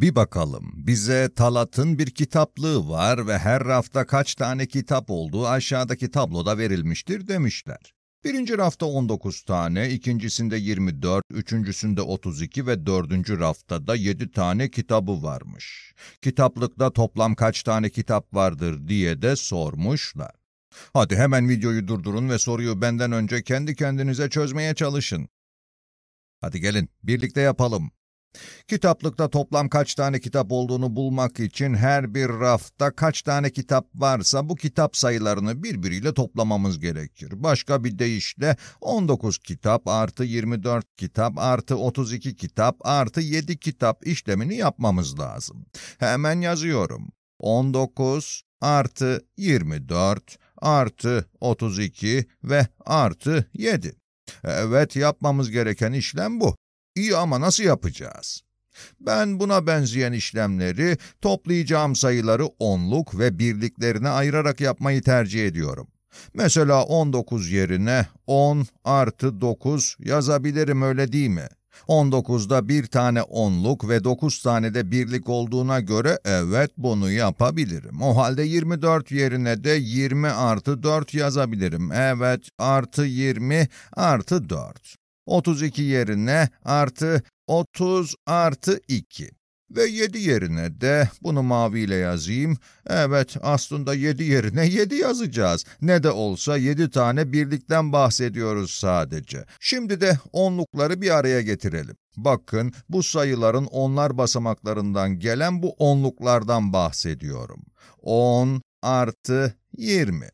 Bir bakalım, bize Talat'ın bir kitaplığı var ve her rafta kaç tane kitap olduğu aşağıdaki tabloda verilmiştir demişler. Birinci rafta 19 tane, ikincisinde 24, üçüncüsünde 32 ve dördüncü rafta da 7 tane kitabı varmış. Kitaplıkta toplam kaç tane kitap vardır diye de sormuşlar. Hadi hemen videoyu durdurun ve soruyu benden önce kendi kendinize çözmeye çalışın. Hadi gelin, birlikte yapalım. Kitaplıkta toplam kaç tane kitap olduğunu bulmak için her bir rafta kaç tane kitap varsa bu kitap sayılarını birbiriyle toplamamız gerekir. Başka bir deyişle 19 kitap artı 24 kitap artı 32 kitap artı 7 kitap işlemini yapmamız lazım. Hemen yazıyorum. 19 artı 24 artı 32 ve artı 7. Evet yapmamız gereken işlem bu. İyi ama nasıl yapacağız? Ben buna benzeyen işlemleri toplayacağım sayıları onluk ve birliklerine ayırarak yapmayı tercih ediyorum. Mesela 19 yerine 10 artı 9 yazabilirim öyle değil mi? 19'da bir tane onluk ve 9 tane de birlik olduğuna göre evet bunu yapabilirim. O halde 24 yerine de 20 artı 4 yazabilirim. Evet artı 20 artı 4. 32 yerine artı 30 artı 2. Ve 7 yerine de bunu maviyle yazayım. Evet aslında 7 yerine 7 yazacağız. Ne de olsa 7 tane birlikten bahsediyoruz sadece. Şimdi de onlukları bir araya getirelim. Bakın bu sayıların onlar basamaklarından gelen bu onluklardan bahsediyorum. 10 artı 20.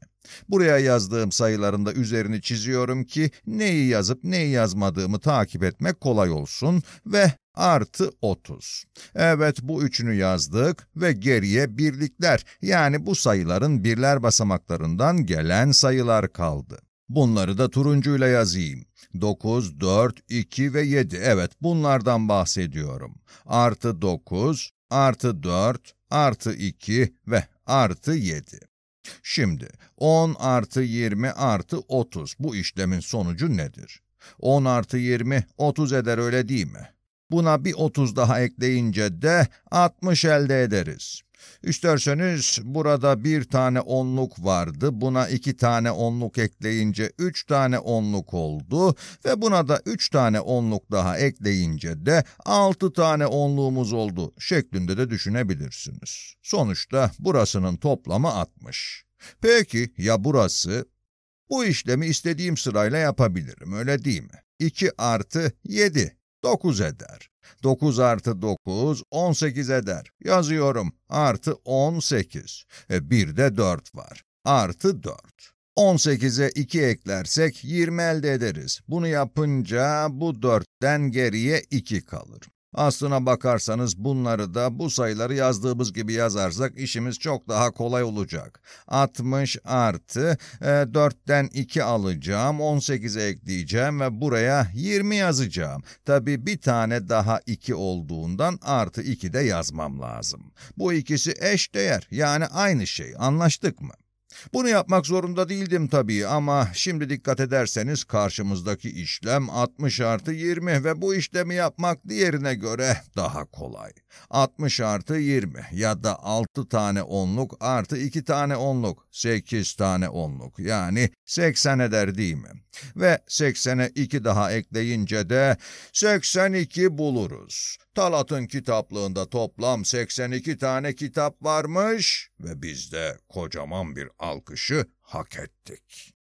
Buraya yazdığım sayıların da üzerini çiziyorum ki neyi yazıp neyi yazmadığımı takip etmek kolay olsun ve artı 30. Evet bu üçünü yazdık ve geriye birlikler yani bu sayıların birler basamaklarından gelen sayılar kaldı. Bunları da turuncuyla yazayım. 9, 4, 2 ve 7. Evet bunlardan bahsediyorum. Artı 9, artı 4, artı 2 ve artı 7. Şimdi 10 artı 20 artı 30 bu işlemin sonucu nedir? 10 artı 20 30 eder öyle değil mi? Buna bir 30 daha ekleyince de 60 elde ederiz. İsterseniz burada bir tane onluk vardı. Buna iki tane onluk ekleyince üç tane onluk oldu. Ve buna da üç tane onluk daha ekleyince de altı tane onluğumuz oldu şeklinde de düşünebilirsiniz. Sonuçta burasının toplamı 60. Peki ya burası? Bu işlemi istediğim sırayla yapabilirim öyle değil mi? 2 artı 7, 9 eder. 9 artı 9, 18 eder. Yazıyorum, artı 18. E, bir de 4 var, artı 4. 18'e 2 eklersek 20 elde ederiz. Bunu yapınca bu 4'ten geriye 2 kalır. Aslına bakarsanız bunları da bu sayıları yazdığımız gibi yazarsak işimiz çok daha kolay olacak. 60 artı e, 4'ten 2 alacağım, 18 ekleyeceğim ve buraya 20 yazacağım. Tabi bir tane daha 2 olduğundan artı 2 de yazmam lazım. Bu ikisi eş değer yani aynı şey anlaştık mı? Bunu yapmak zorunda değildim tabii ama şimdi dikkat ederseniz karşımızdaki işlem 60 artı 20 ve bu işlemi yapmak diğerine göre daha kolay. 60 artı 20 ya da 6 tane onluk artı 2 tane onluk, 8 tane onluk yani 80 eder değil mi? Ve 80'e 2 daha ekleyince de 82 buluruz. Talat'ın kitaplığında toplam 82 tane kitap varmış ve biz de kocaman bir alkışı hak ettik.